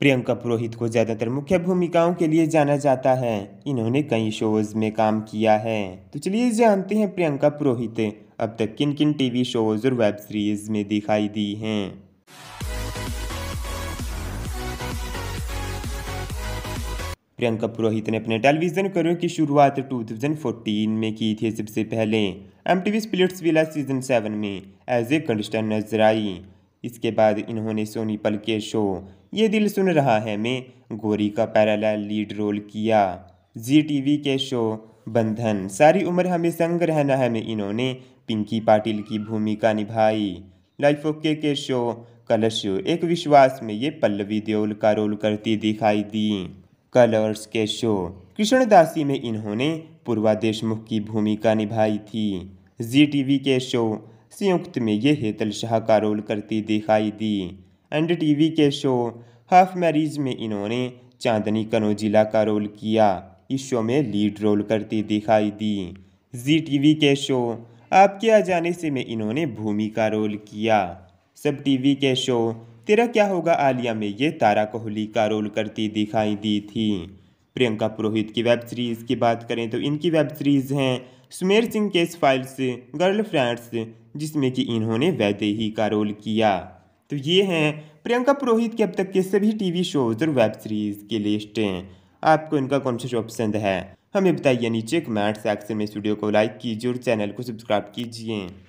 प्रियंका पुरोहित को ज़्यादातर मुख्य भूमिकाओं के लिए जाना जाता है इन्होंने कई शोज़ में काम किया है तो चलिए जानते हैं प्रियंका पुरोहित अब तक किन किन टीवी शोज़ और वेब सीरीज़ में दिखाई दी हैं प्रियंका पुरोहित ने अपने टेलीविजन करियर की शुरुआत 2014 में की थी सबसे पहले M T V Splitsvilla season seven में एज ए कंडस्टर नजर आई इसके बाद इन्होंने सोनी पल के शो ये दिल सुन रहा है में गोरी का पैराला लीड रोल किया जी टीवी के शो बंधन सारी उम्र हमें संग रहना है में इन्होंने पिंकी पाटिल की भूमिका निभाई लाइफ ओके के शो कलश एक विश्वास में ये पल्लवी देओल का रोल करती दिखाई दी कलर्स के शो कृष्णदासी में इन्होंने पूर्वा देशमुख की भूमिका निभाई थी जी टीवी के शो संयुक्त में ये हेतल शाह का रोल करती दिखाई दी एंड टीवी के शो हाफ मैरिज में इन्होंने चांदनी कनौजिला का रोल किया इस शो में लीड रोल करती दिखाई दी जी टीवी के शो आपके आ जाने से में इन्होंने भूमि का रोल किया सब टीवी के शो तेरा क्या होगा आलिया में ये तारा कोहली का रोल करती दिखाई दी थी प्रियंका पुरोहित की वेब सीरीज़ की बात करें तो इनकी वेब सीरीज़ हैं Sumer Singh case files friends जिसमें कि इन्होंने वैदेही का रोल किया तो ये हैं प्रियंका पुरोहित के अब तक के सभी टीवी शोज और वेब सीरीज की लिस्टें आपको इनका कौन सा शो पसंद है हमें बताइए नीचे कमेंट सेक्शन में इस वीडियो को लाइक कीजिए और चैनल को सब्सक्राइब कीजिए